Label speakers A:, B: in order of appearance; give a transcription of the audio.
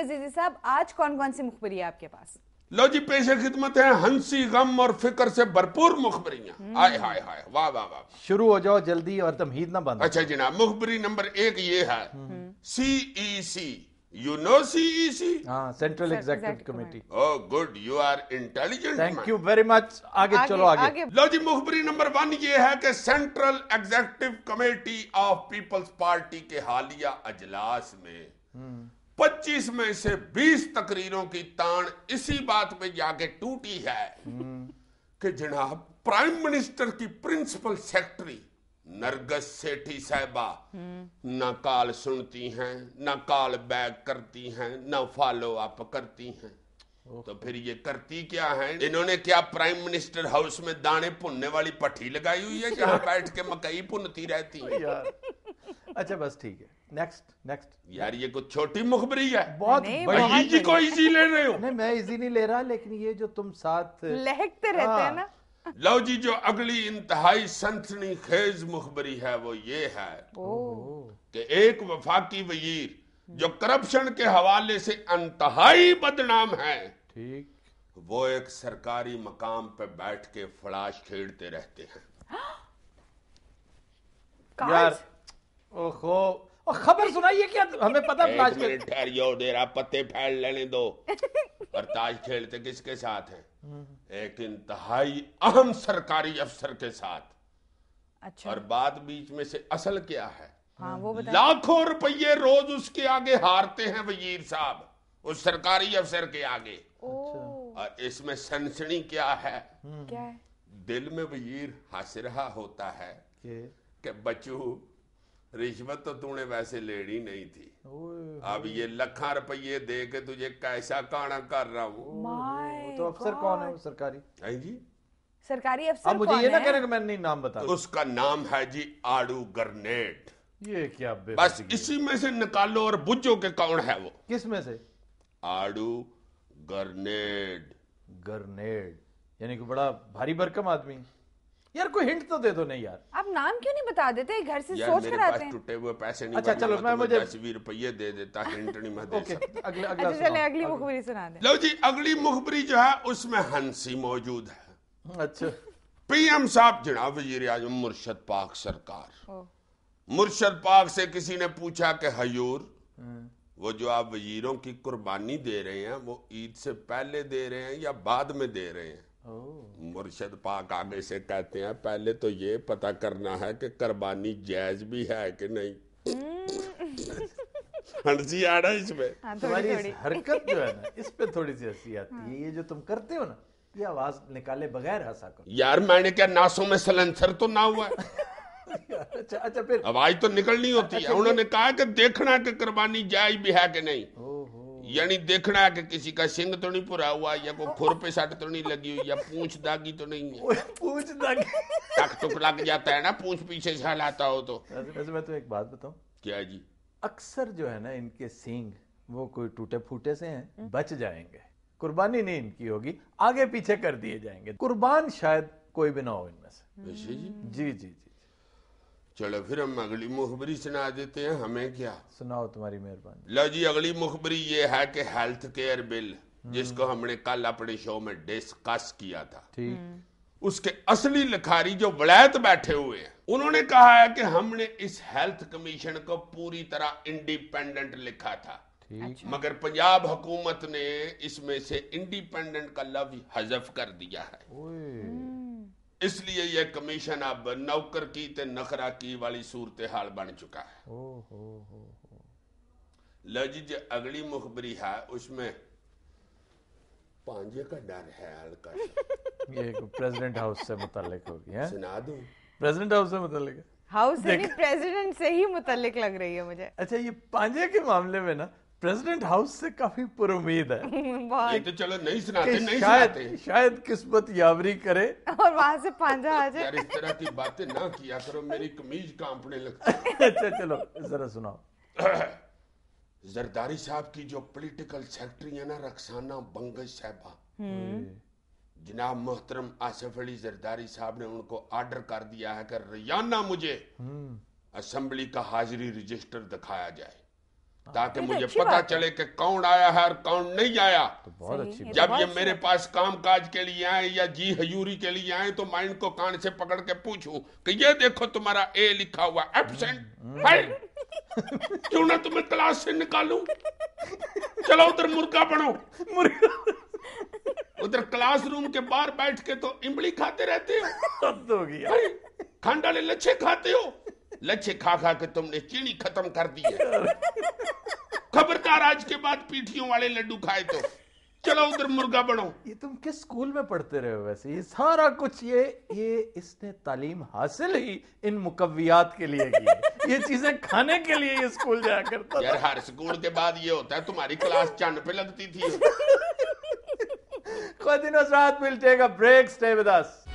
A: अजीजी साहब आज कौन कौन सी मुखबरी है आपके पास लो जी पेश खिदमत है हंसी गम और फिक्र से भरपूर मुखबरियां हाय हाय हाय वाह वाह वाह शुरू हो जाओ जल्दी और तमहीद ना बंद अच्छा जनाब मुखबरी नंबर एक ये है C E C you know C E C central executive committee oh good you are intelligent thank you very much आगे चलो आगे, आगे लो जी मुखबरी नंबर वन ये है कि central executive committee of people's party के हालिया अजलास में हम्म। 25 में से 20 तकरीरों की तान इसी बात पे जाके टूटी है कि जनाब प्राइम मिनिस्टर की प्रिंसिपल सेक्रेटरी नरगस सेठी साहबा ना कॉल सुनती हैं ना कॉल बैक करती हैं ना फॉलो अप करती हैं तो फिर ये करती क्या है इन्होंने क्या प्राइम मिनिस्टर हाउस में दाने पुनने वाली पट्टी लगाई हुई है जहां बैठ के मकई पुनती रहती है अच्छा बस ठीक है नेक्स्ट नेक्स्ट यार ये कुछ छोटी मुखबरी है बहुत बड़ी जी को इजी ले रहे हो नहीं मैं इजी नहीं ले रहा लेकिन ये जो तुम साथ लहकते रहते हैं हाँ। ना लो जी जो अगली इंतहाई सनसनी खेज मुखबरी है वो ये है कि एक वफाकी वजीर जो करप्शन के हवाले से अंतहाई बदनाम है ठीक वो एक सरकारी मकाम पे बैठ के फलाश खेड़ते रहते हैं यार ओहो खबर सुनाइए क्या हमें पता एक मिनट ठहरियो डेरा पत्ते फैल लेने दो और ताज खेलते तो किसके साथ है एक इंतहाई अहम सरकारी अफसर के साथ अच्छा और बात बीच में से असल क्या है हाँ, वो लाखों रुपये रोज उसके आगे हारते हैं वजीर साहब उस सरकारी अफसर के आगे और इसमें सनसनी क्या है क्या दिल में वजीर हंस रहा होता है कि बचू रिश्वत तो तूने वैसे लेनी नहीं थी अब ये लखा रुपये दे के तुझे कैसा काना कर रहा हूँ तो अफसर कौन है सरकारी है जी सरकारी अफसर अब मुझे ये ना कहने का मैंने नहीं नाम बता उसका नाम है जी आड़ू गर्नेट ये क्या बस इसी में से निकालो और बुझो के कौन है वो किस में से आड़ू गर्नेड गर्नेड यानी कि बड़ा भारी भरकम आदमी यार कोई हिंट तो दे दो नहीं यार आप नाम क्यों नहीं बता देते घर से सोच कर आते हैं टूटे हुए पैसे नहीं अच्छा चलो मैं मुझे दसवीं रुपये दे देता हिंट नहीं मैं देता सकता अगला अच्छा, चले अगली मुखबरी सुना दे लो जी अगली मुखबरी जो है उसमें हंसी मौजूद है अच्छा पीएम साहब जनाब वजीर आजम मुर्शद पाक सरकार मुर्शद पाक से किसी ने पूछा कि हयूर हम्म। वो जो आप वजीरों की कुर्बानी दे रहे हैं वो ईद से पहले दे रहे हैं या बाद में दे रहे हैं Oh. मुर्शद पाक आगे से कहते हैं पहले तो ये पता करना है कि कुर्बानी जायज भी है कि नहीं हंसी आ रहा है इसमें हाँ, तुम्हारी इस हरकत जो है ना इस पे थोड़ी सी हंसी आती है ये जो तुम करते हो ना ये आवाज निकाले बगैर हंसा करो यार मैंने क्या नासों में सलेंसर तो ना हुआ अच्छा अच्छा फिर आवाज तो निकलनी होती है अच्छा, उन्होंने कहा कि देखना कि कुर्बानी जायज भी है कि नहीं यानी देखना है कि किसी का सिंग तो नहीं पुरा हुआ या कोई खुर पे सट तो नहीं लगी हुई या पूछ दागी तो नहीं है पूछ दागी टक टुक लग जाता है ना पूछ पीछे से हलाता हो तो वैसे मैं तो एक बात बताऊं क्या जी अक्सर जो है ना इनके सिंग वो कोई टूटे फूटे से हैं बच जाएंगे कुर्बानी नहीं इनकी होगी आगे पीछे कर दिए जाएंगे कुर्बान शायद कोई भी ना हो इनमें से जी जी जी चलो फिर हम अगली मुखबरी सुना देते हैं हमें क्या सुनाओ तुम्हारी मेहरबानी लो जी अगली मुखबरी ये है कि हेल्थ केयर बिल जिसको हमने कल अपने शो में डिस्कस किया था ठीक हम्म। उसके असली लिखारी जो वलैत बैठे हुए हैं उन्होंने कहा है कि हमने इस हेल्थ कमीशन को पूरी तरह इंडिपेंडेंट लिखा था अच्छा। मगर पंजाब हुकूमत ने इसमें से इंडिपेंडेंट का लव हजफ कर दिया है हम्म। इसलिए यह कमीशन अब नौकर की ते नखरा की वाली सूरत हाल बन चुका है लो जी जो अगली मुखबरी है उसमें पांजे का डर है हल्का ये प्रेसिडेंट हाउस से मुतालिक होगी है सुना दो प्रेसिडेंट हाउस से मुतालिक हाउस से नहीं प्रेसिडेंट से ही मुतालिक लग रही है मुझे अच्छा ये पांजे के मामले में ना प्रेसिडेंट हाउस से काफी पुरुद है ये तो चलो नहीं सुनाते नहीं शायद, सुनाते शायद किस्मत यावरी करे और वहां से पांजा आ जाए इस तरह की बातें ना किया करो मेरी कमीज कांपने लगती अच्छा चलो जरा सुनाओ जरदारी साहब की जो पॉलिटिकल सेक्रेटरी है ना रक्साना बंगज साहबा हम्म। जनाब मोहतरम आसिफ अली जरदारी साहब ने उनको ऑर्डर कर दिया है कि रियाना मुझे असेंबली हम्म। का हाजिरी रजिस्टर दिखाया जाए हाँ। ताकि मुझे पता चले कि कौन आया है और कौन नहीं आया तो बहुत अच्छी जब ये मेरे पास काम काज के लिए आए या जी हजूरी के लिए आए तो माइंड को कान से पकड़ के पूछू कि ये देखो तुम्हारा ए लिखा हुआ एबसेंट हम्म। है क्यों ना तुम्हें क्लास से निकालू चलो उधर मुर्गा बनो मुर्गा उधर क्लासरूम के बाहर बैठ के तो इमली खाते रहते हो तो खंडाले लच्छे खाते हो लच्छे खा खा के तुमने चीनी खत्म कर दी है खबरदार आज के बाद पीठियों वाले लड्डू खाए तो चलो उधर मुर्गा बनो ये तुम किस स्कूल में पढ़ते रहे हो वैसे ये सारा कुछ ये ये इसने तालीम हासिल ही इन मुकव्वियात के लिए की ये चीजें खाने के लिए ये स्कूल जाया करता यार हर स्कूल के बाद ये होता है तुम्हारी क्लास चंद पे लगती थी खुद Hazrat will take a break. Stay with us.